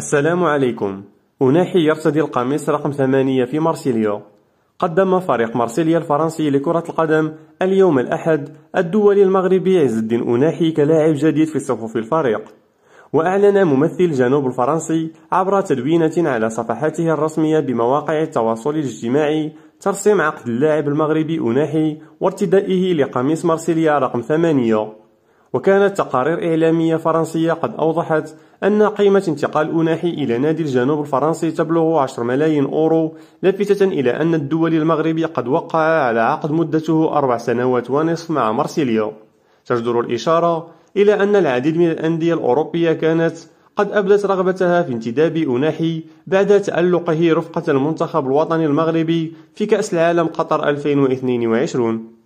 السلام عليكم أناحي يرتدي القميص رقم ثمانية في مارسيليا قدم فريق مارسيليا الفرنسي لكرة القدم اليوم الأحد الدولي المغربي عز الدين أناحي كلاعب جديد في صفوف الفريق وأعلن ممثل جنوب الفرنسي عبر تدوينة على صفحاته الرسمية بمواقع التواصل الاجتماعي ترسيم عقد اللاعب المغربي أناحي وارتدائه لقميص مارسيليا رقم ثمانية وكانت تقارير إعلامية فرنسية قد أوضحت أن قيمة انتقال أناحي إلى نادي الجنوب الفرنسي تبلغ 10 ملايين أورو لافتة إلى أن الدولي المغربي قد وقع على عقد مدته أربع سنوات ونصف مع مارسيليا تجدر الإشارة إلى أن العديد من الأندية الأوروبية كانت قد أبدت رغبتها في انتداب أناحي بعد تألقه رفقة المنتخب الوطني المغربي في كأس العالم قطر 2022